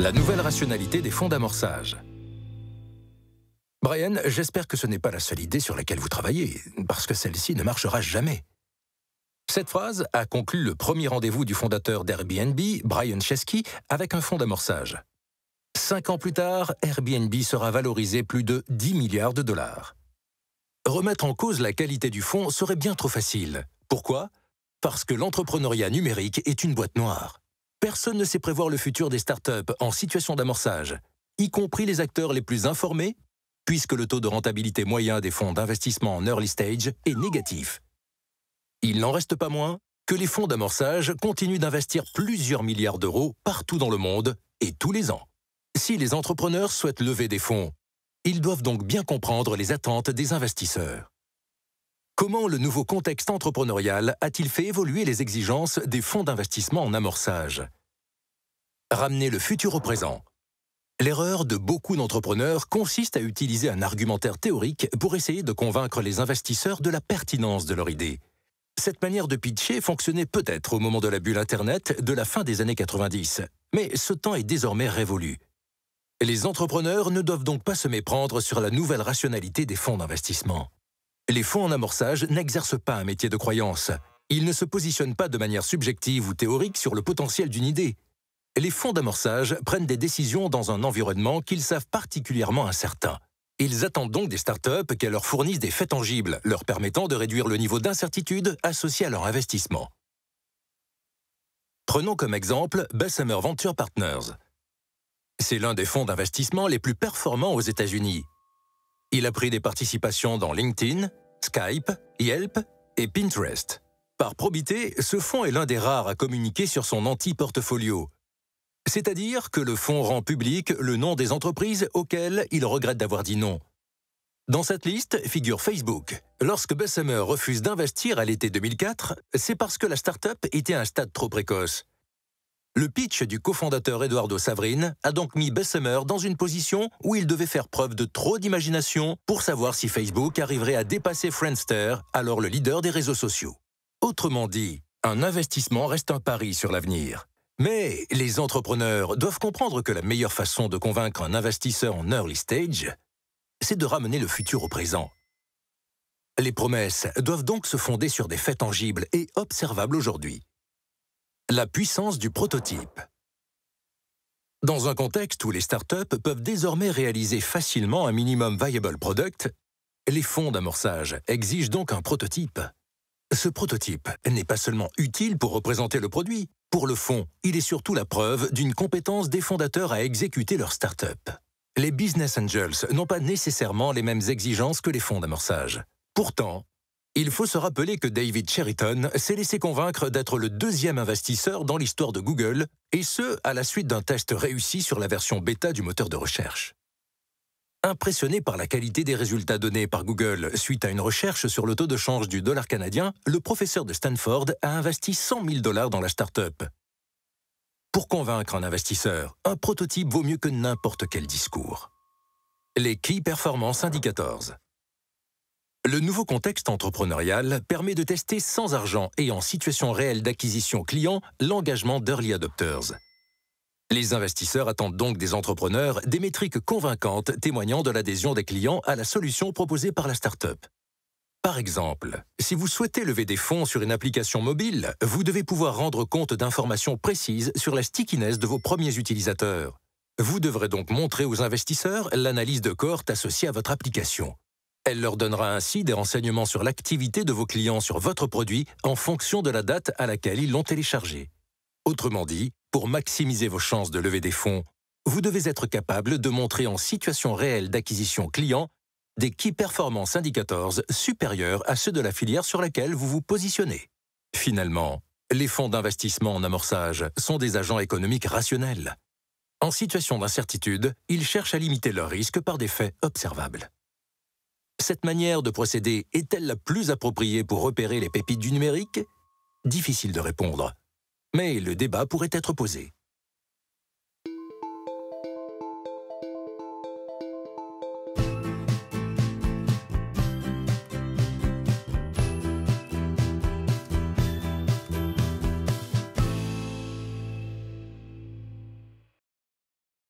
La nouvelle rationalité des fonds d'amorçage. Brian, j'espère que ce n'est pas la seule idée sur laquelle vous travaillez, parce que celle-ci ne marchera jamais. Cette phrase a conclu le premier rendez-vous du fondateur d'Airbnb, Brian Chesky, avec un fonds d'amorçage. Cinq ans plus tard, Airbnb sera valorisé plus de 10 milliards de dollars. Remettre en cause la qualité du fonds serait bien trop facile. Pourquoi Parce que l'entrepreneuriat numérique est une boîte noire. Personne ne sait prévoir le futur des startups en situation d'amorçage, y compris les acteurs les plus informés, puisque le taux de rentabilité moyen des fonds d'investissement en early stage est négatif. Il n'en reste pas moins que les fonds d'amorçage continuent d'investir plusieurs milliards d'euros partout dans le monde et tous les ans. Si les entrepreneurs souhaitent lever des fonds, ils doivent donc bien comprendre les attentes des investisseurs. Comment le nouveau contexte entrepreneurial a-t-il fait évoluer les exigences des fonds d'investissement en amorçage Ramener le futur au présent. L'erreur de beaucoup d'entrepreneurs consiste à utiliser un argumentaire théorique pour essayer de convaincre les investisseurs de la pertinence de leur idée. Cette manière de pitcher fonctionnait peut-être au moment de la bulle Internet de la fin des années 90, mais ce temps est désormais révolu. Les entrepreneurs ne doivent donc pas se méprendre sur la nouvelle rationalité des fonds d'investissement. Les fonds en amorçage n'exercent pas un métier de croyance. Ils ne se positionnent pas de manière subjective ou théorique sur le potentiel d'une idée. Les fonds d'amorçage prennent des décisions dans un environnement qu'ils savent particulièrement incertain. Ils attendent donc des startups qu'elles leur fournissent des faits tangibles, leur permettant de réduire le niveau d'incertitude associé à leur investissement. Prenons comme exemple Bessemer Venture Partners. C'est l'un des fonds d'investissement les plus performants aux États-Unis il a pris des participations dans LinkedIn, Skype, Yelp et Pinterest. Par probité, ce fonds est l'un des rares à communiquer sur son anti-portfolio, c'est-à-dire que le fonds rend public le nom des entreprises auxquelles il regrette d'avoir dit non. Dans cette liste figure Facebook. Lorsque Bessemer refuse d'investir à l'été 2004, c'est parce que la start-up était à un stade trop précoce. Le pitch du cofondateur Eduardo Savrine a donc mis Bessemer dans une position où il devait faire preuve de trop d'imagination pour savoir si Facebook arriverait à dépasser Friendster, alors le leader des réseaux sociaux. Autrement dit, un investissement reste un pari sur l'avenir. Mais les entrepreneurs doivent comprendre que la meilleure façon de convaincre un investisseur en early stage, c'est de ramener le futur au présent. Les promesses doivent donc se fonder sur des faits tangibles et observables aujourd'hui. La puissance du prototype. Dans un contexte où les startups peuvent désormais réaliser facilement un minimum viable product, les fonds d'amorçage exigent donc un prototype. Ce prototype n'est pas seulement utile pour représenter le produit, pour le fond, il est surtout la preuve d'une compétence des fondateurs à exécuter leur startup. Les business angels n'ont pas nécessairement les mêmes exigences que les fonds d'amorçage. Pourtant, il faut se rappeler que David Cheriton s'est laissé convaincre d'être le deuxième investisseur dans l'histoire de Google, et ce, à la suite d'un test réussi sur la version bêta du moteur de recherche. Impressionné par la qualité des résultats donnés par Google suite à une recherche sur le taux de change du dollar canadien, le professeur de Stanford a investi 100 000 dollars dans la start-up. Pour convaincre un investisseur, un prototype vaut mieux que n'importe quel discours. Les Key Performance Indicators le nouveau contexte entrepreneurial permet de tester sans argent et en situation réelle d'acquisition client l'engagement d'early adopters. Les investisseurs attendent donc des entrepreneurs des métriques convaincantes témoignant de l'adhésion des clients à la solution proposée par la start-up. Par exemple, si vous souhaitez lever des fonds sur une application mobile, vous devez pouvoir rendre compte d'informations précises sur la stickiness de vos premiers utilisateurs. Vous devrez donc montrer aux investisseurs l'analyse de cohorte associée à votre application. Elle leur donnera ainsi des renseignements sur l'activité de vos clients sur votre produit en fonction de la date à laquelle ils l'ont téléchargé. Autrement dit, pour maximiser vos chances de lever des fonds, vous devez être capable de montrer en situation réelle d'acquisition client des key performance indicators supérieurs à ceux de la filière sur laquelle vous vous positionnez. Finalement, les fonds d'investissement en amorçage sont des agents économiques rationnels. En situation d'incertitude, ils cherchent à limiter leurs risques par des faits observables. Cette manière de procéder est-elle la plus appropriée pour repérer les pépites du numérique Difficile de répondre. Mais le débat pourrait être posé.